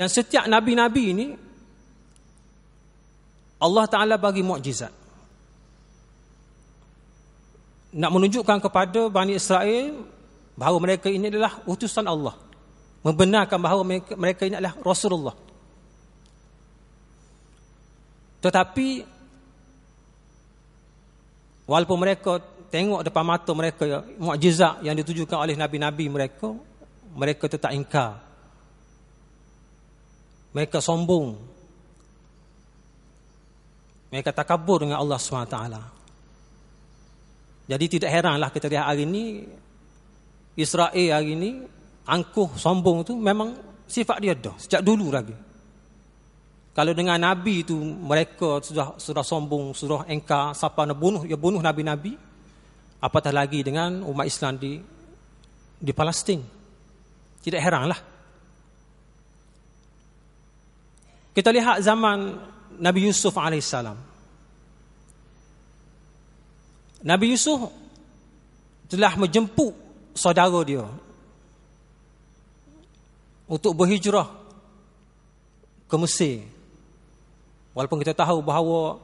Dan setiap Nabi-Nabi ini Allah Ta'ala bagi mukjizat Nak menunjukkan kepada Bani Israel Bahawa mereka ini adalah utusan Allah Membenarkan bahawa mereka ini adalah Rasulullah Tetapi Walaupun mereka tengok depan mata mereka ya, mukjizat yang ditujukan oleh Nabi-Nabi mereka Mereka tetap ingkar mereka sombong. Mereka takabur dengan Allah SWT. Jadi tidak heranlah kita lihat hari ini, Israel hari ini, angkuh, sombong itu memang sifat dia dah. Sejak dulu lagi. Kalau dengan Nabi itu mereka sudah sudah sombong, sudah engkar, siapa nak bunuh, ya bunuh Nabi-Nabi. Apatah lagi dengan umat Islam di di Palestin. Tidak heranlah. Kita lihat zaman Nabi Yusuf AS. Nabi Yusuf telah menjemput saudara dia untuk berhijrah ke Mesir. Walaupun kita tahu bahawa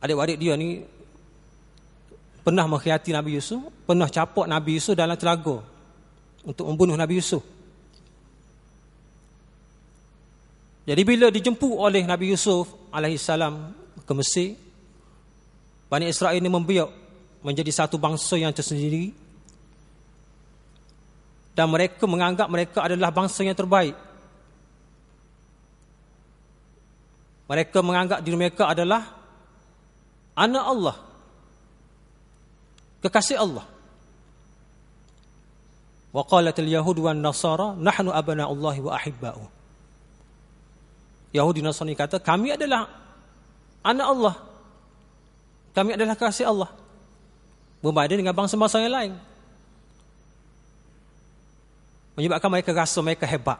adik-adik dia ni pernah mengkhianati Nabi Yusuf, pernah capok Nabi Yusuf dalam telaga untuk membunuh Nabi Yusuf. Jadi bila dijemput oleh Nabi Yusuf alaihissalam ke Mesir, Bani Israel ini membiak menjadi satu bangsa yang tersendiri dan mereka menganggap mereka adalah bangsa yang terbaik. Mereka menganggap diri mereka adalah anak Allah, kekasih Allah. Wa qalatil yahud wan nasara nahnu abna Allah wa ahibba'uh. Yahudi Nasrani kata kami adalah anak Allah. Kami adalah kasih Allah. Berbeza dengan bangsa-bangsa yang lain. Menyebabkan mereka rasa mereka hebat.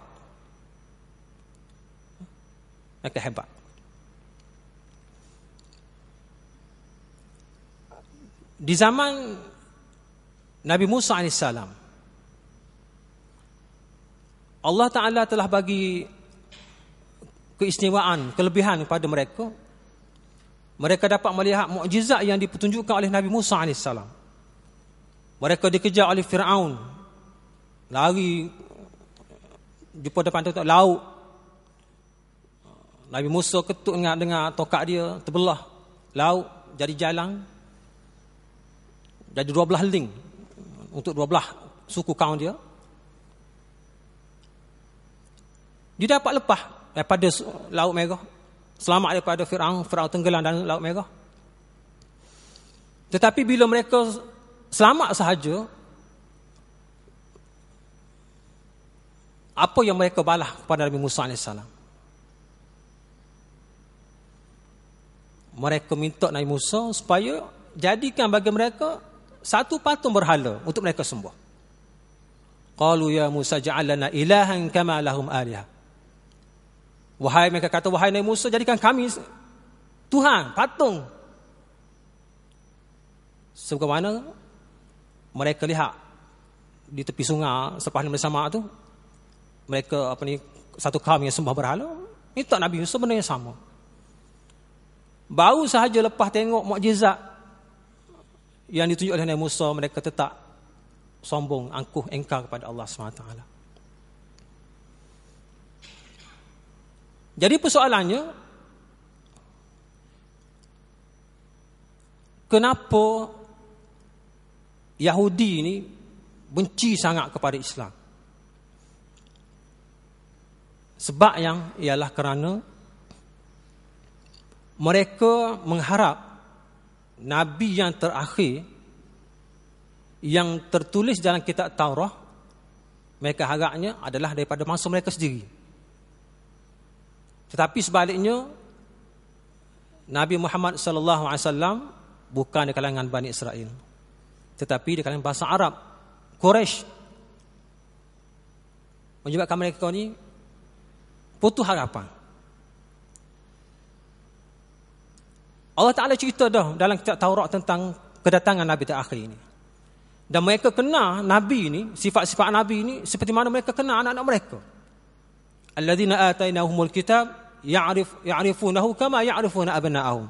Mereka hebat. Di zaman Nabi Musa AS Allah Ta'ala telah bagi keistimewaan, kelebihan kepada mereka. Mereka dapat melihat mukjizat yang dipertunjukkan oleh Nabi Musa AS. Mereka dikejar oleh Fir'aun. Lari eh, jumpa depan tu laut. Nabi Musa ketuk dengan dengar tokak dia terbelah. Laut jadi jalan. Jadi dua belah link eh, untuk dua belah suku kaum dia. Dia dapat lepas daripada laut merah selamat daripada firaun firaun tenggelam dalam laut merah tetapi bila mereka selamat sahaja apa yang mereka balas kepada Nabi Musa AS mereka minta Nabi Musa supaya jadikan bagi mereka satu patung berhala untuk mereka sembah qalu ya musa ja'alna ilahan kama lahum alihah Wahai mereka kata wahai Nabi Musa jadikan kami Tuhan patung. Sebagaimana mereka lihat di tepi sungai sepanjang mereka sama tu mereka apa ni satu kaum yang sembah berhala minta Nabi Musa benda yang sama. Baru sahaja lepas tengok mukjizat yang ditunjuk oleh Nabi Musa mereka tetap sombong angkuh engkar kepada Allah Subhanahu taala. Jadi persoalannya kenapa Yahudi ini benci sangat kepada Islam? Sebab yang ialah kerana mereka mengharap nabi yang terakhir yang tertulis dalam kitab Taurat mereka harapnya adalah daripada masa mereka sendiri. Tetapi sebaliknya Nabi Muhammad sallallahu alaihi wasallam bukan di kalangan Bani Israel tetapi di kalangan bahasa Arab Quraisy menyebabkan mereka ini putus harapan. Allah Taala cerita dah dalam kitab Taurat tentang kedatangan Nabi terakhir ini. Dan mereka kenal nabi ini, sifat-sifat nabi ini seperti mana mereka kenal anak-anak mereka. Alladzina atainahumul kitab ya'rif ya'rifunahu kama ya'rifuna abna'ahum.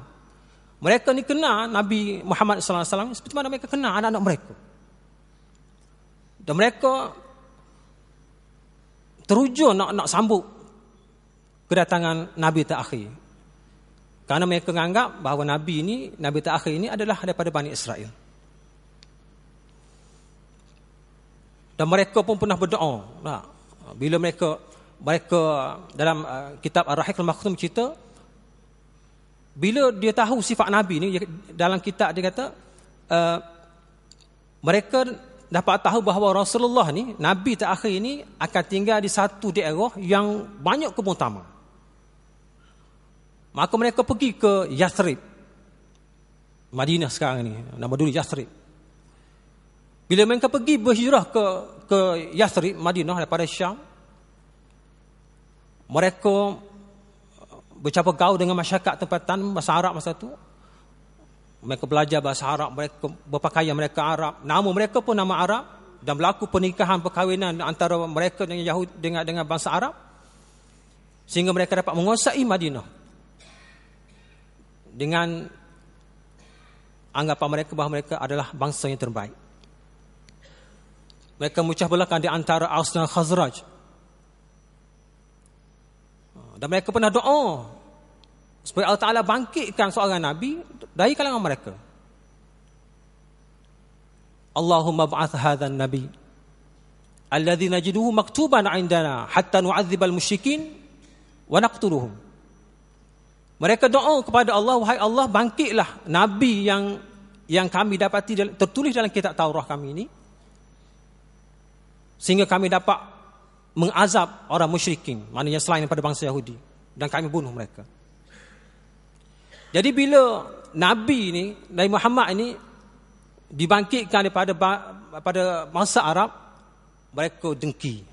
Mereka ni kenal Nabi Muhammad sallallahu alaihi wasallam seperti mana mereka kenal anak-anak mereka. Dan mereka teruja nak nak sambut kedatangan Nabi terakhir. Karena mereka menganggap bahawa Nabi ini, Nabi terakhir ini adalah daripada Bani Israel. Dan mereka pun pernah berdoa. Bila mereka mereka dalam uh, kitab Ar-Rahiqul Makhtum cerita bila dia tahu sifat nabi ni dalam kitab dia kata uh, mereka dapat tahu bahawa Rasulullah ni nabi terakhir ini akan tinggal di satu daerah yang banyak kebun tamar maka mereka pergi ke Yathrib Madinah sekarang ni nama dulu Yathrib bila mereka pergi berhijrah ke ke Yathrib Madinah daripada Syam mereka eh, bercakap gaul dengan masyarakat tempatan bahasa Arab masa itu. Mereka belajar bahasa Arab, mereka berpakaian mereka Arab, nama mereka pun nama Arab dan berlaku pernikahan perkahwinan antara mereka dengan Yahudi dengan dengan bangsa Arab sehingga mereka dapat menguasai Madinah. Dengan anggapan mereka bahawa mereka adalah bangsa yang terbaik. Mereka mucah belakang di antara Aus dan Khazraj. Dan mereka pernah doa supaya Allah Taala bangkitkan seorang nabi dari kalangan mereka. Allahumma ba'ath hadzal nabi alladhi najiduhu maktuban 'indana hatta nu'adzib al-musyrikin wa naqtuluhum. Mereka doa kepada Allah wahai Allah bangkitlah nabi yang yang kami dapati tertulis dalam kitab Taurah kami ini sehingga kami dapat mengazab orang musyrikin maknanya selain daripada bangsa Yahudi dan kami bunuh mereka jadi bila Nabi ini Nabi Muhammad ini dibangkitkan daripada pada masa Arab mereka dengki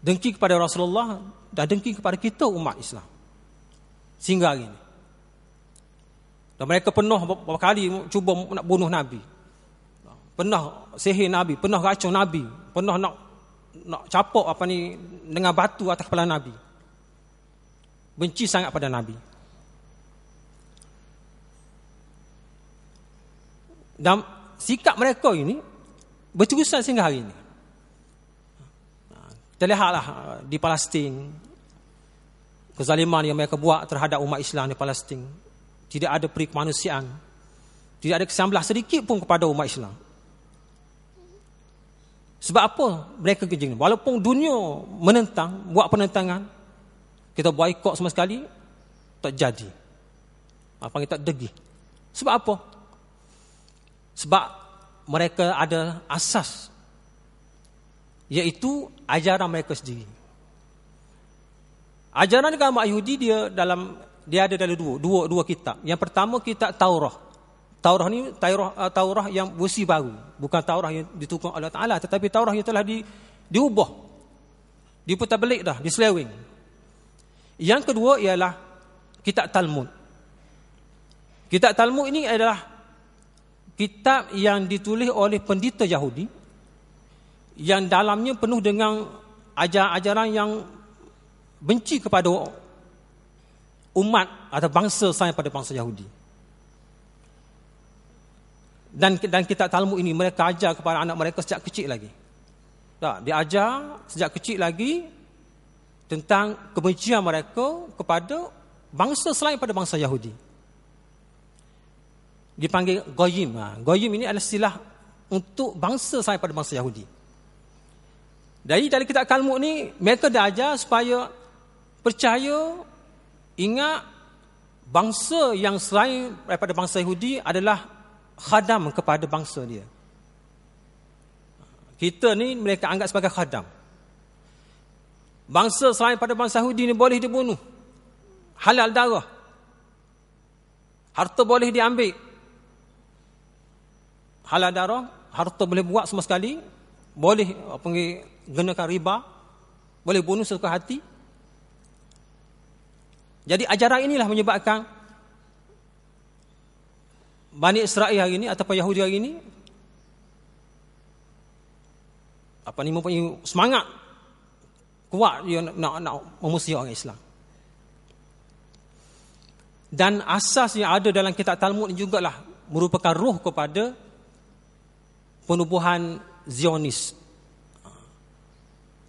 dengki kepada Rasulullah dan dengki kepada kita umat Islam sehingga hari ini dan mereka pernah beberapa kali cuba nak bunuh Nabi pernah sihir Nabi pernah racun Nabi pernah nak nak capok apa ni dengan batu atas kepala Nabi. Benci sangat pada Nabi. Dan sikap mereka ini berterusan sehingga hari ini. Kita lihatlah uh, di Palestin kezaliman yang mereka buat terhadap umat Islam di Palestin. Tidak ada peri Tidak ada kesamblah sedikit pun kepada umat Islam. Sebab apa mereka kerja ini? Walaupun dunia menentang, buat penentangan, kita buat ikut sama sekali, tak jadi. Apa ah, kita tak degi. Sebab apa? Sebab mereka ada asas iaitu ajaran mereka sendiri. Ajaran agama Yahudi dia dalam dia ada dalam dua, dua dua kitab. Yang pertama kitab Taurat. Taurah ni Taurah ah, Taurah yang versi baru, bukan Taurah yang ditukar oleh Taala tetapi Taurah yang telah di, diubah. Diputarbalik dah, diselewing. Yang kedua ialah kitab Talmud. Kitab Talmud ini adalah kitab yang ditulis oleh pendeta Yahudi yang dalamnya penuh dengan ajaran-ajaran yang benci kepada umat atau bangsa selain pada bangsa Yahudi dan dan kitab Talmud ini mereka ajar kepada anak mereka sejak kecil lagi. Tak, dia ajar sejak kecil lagi tentang kebencian mereka kepada bangsa selain pada bangsa Yahudi. Dipanggil Goyim. Ha. Goyim ini adalah istilah untuk bangsa selain pada bangsa Yahudi. Dari dari kitab Talmud ini mereka dah ajar supaya percaya ingat bangsa yang selain daripada bangsa Yahudi adalah khadam kepada bangsa dia. Kita ni mereka anggap sebagai khadam. Bangsa selain pada bangsa Yahudi ni boleh dibunuh. Halal darah. Harta boleh diambil. Halal darah, harta boleh buat semua sekali. Boleh pergi gunakan riba. Boleh bunuh sesuka hati. Jadi ajaran inilah menyebabkan Bani Israel hari ini atau Yahudi hari ini Apa ni mempunyai semangat Kuat dia nak, nak memusuhi orang Islam Dan asas yang ada dalam kitab Talmud ni jugalah Merupakan ruh kepada Penubuhan Zionis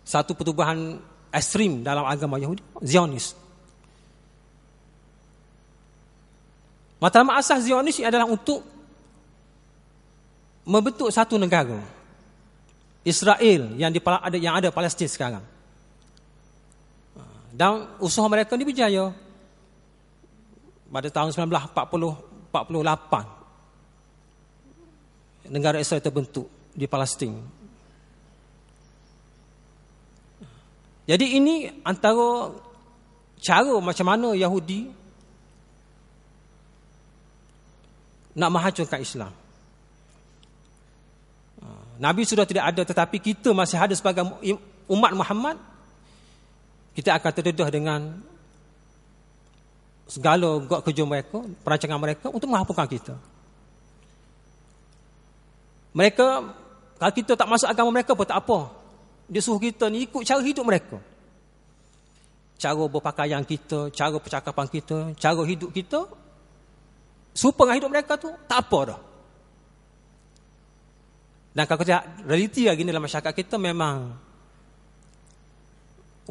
Satu pertubuhan ekstrim dalam agama Yahudi Zionis Matlamat asas Zionis adalah untuk membentuk satu negara. Israel yang di ada yang ada Palestin sekarang. Dan usaha mereka ini berjaya. Pada tahun 1948 48 negara Israel terbentuk di Palestin. Jadi ini antara cara macam mana Yahudi nak menghancurkan Islam. Ha, Nabi sudah tidak ada tetapi kita masih ada sebagai umat Muhammad kita akan terdedah dengan segala gok kerja mereka, perancangan mereka untuk menghapuskan kita. Mereka kalau kita tak masuk agama mereka pun tak apa. Dia suruh kita ni ikut cara hidup mereka. Cara berpakaian kita, cara percakapan kita, cara hidup kita Super dengan lah hidup mereka tu Tak apa dah Dan kalau kita Realiti lagi dalam masyarakat kita memang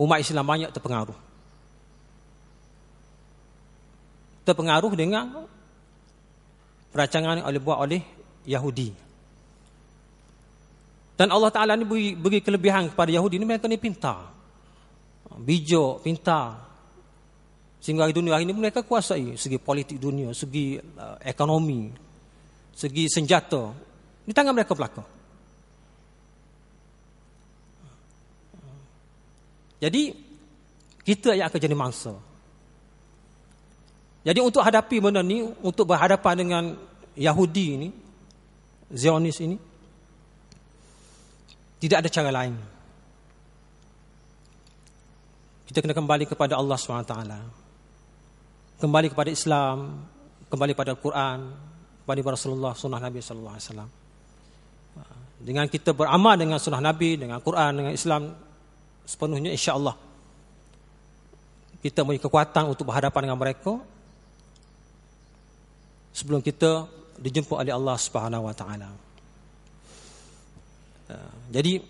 Umat Islam banyak terpengaruh Terpengaruh dengan Peracangan yang oleh buat oleh Yahudi Dan Allah Ta'ala ni beri, beri kelebihan kepada Yahudi ni Mereka ni pintar Bijak, pintar Sehingga dunia hari ini mereka kuasai segi politik dunia, segi uh, ekonomi, segi senjata. Di tangan mereka belakang. Jadi, kita yang akan jadi mangsa. Jadi untuk hadapi benda ni, untuk berhadapan dengan Yahudi ini, Zionis ini, tidak ada cara lain. Kita kena kembali kepada Allah Subhanahu Wa Taala kembali kepada Islam, kembali kepada Quran, kembali kepada Rasulullah sunnah Nabi sallallahu ha, Dengan kita beramal dengan sunnah Nabi, dengan Quran, dengan Islam sepenuhnya insya-Allah kita mempunyai kekuatan untuk berhadapan dengan mereka sebelum kita dijemput oleh Allah Subhanahu wa taala. Ha, jadi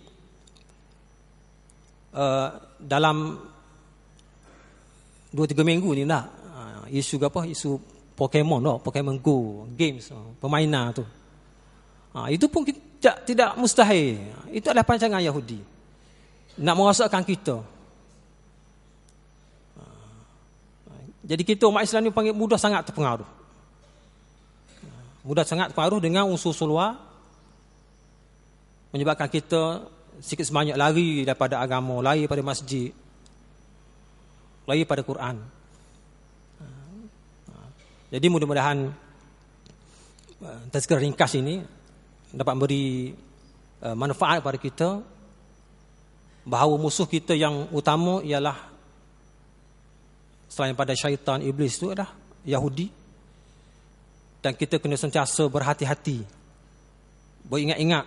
eh, dalam dua tiga minggu ni nak isu apa isu Pokemon tak Pokemon Go games pemainan tu ha, itu pun tidak tidak mustahil itu adalah pancangan Yahudi nak merosakkan kita ha. jadi kita umat Islam ni panggil mudah sangat terpengaruh ha, mudah sangat terpengaruh dengan unsur sulwa, menyebabkan kita sikit sebanyak lari daripada agama, lari daripada masjid, lari daripada Quran. Jadi mudah-mudahan uh, tazkirah ringkas ini dapat memberi uh, manfaat kepada kita bahawa musuh kita yang utama ialah selain pada syaitan iblis itu adalah Yahudi dan kita kena sentiasa berhati-hati beringat-ingat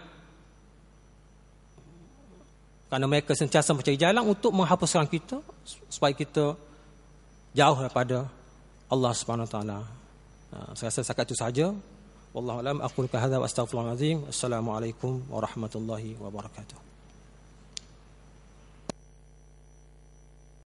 kerana mereka sentiasa mencari jalan untuk menghapuskan kita supaya kita jauh daripada Allah Subhanahu Wa Taala. Ha, saya rasa setakat itu sahaja wallahu alam aqul ka hadza wa astaghfirullahal azim assalamualaikum warahmatullahi wabarakatuh